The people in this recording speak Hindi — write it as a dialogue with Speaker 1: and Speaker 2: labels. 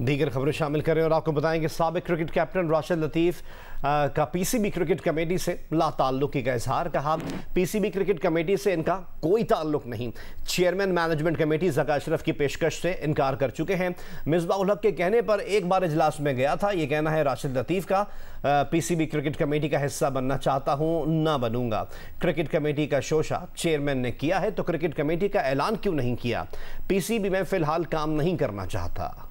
Speaker 1: दीगर खबरें शामिल करें और आपको बताएं कि सबक क्रिकेट कैप्टन राशिद लतीफ़ का पीसीबी क्रिकेट कमेटी से ला ताल्लुकी का इजहार कहा पीसीबी क्रिकेट कमेटी से इनका कोई ताल्लुक नहीं चेयरमैन मैनेजमेंट कमेटी जका अशरफ की पेशकश से इनकार कर चुके हैं मिसबा उलहक के कहने पर एक बार इजलास में गया था ये कहना है राशिद लतीफ़ का पीसीबी क्रिकेट कमेटी का हिस्सा बनना चाहता हूँ ना बनूंगा क्रिकेट कमेटी का शोशा चेयरमैन ने किया है तो क्रिकेट कमेटी का ऐलान क्यों नहीं किया पीसीबी में फिलहाल काम नहीं करना चाहता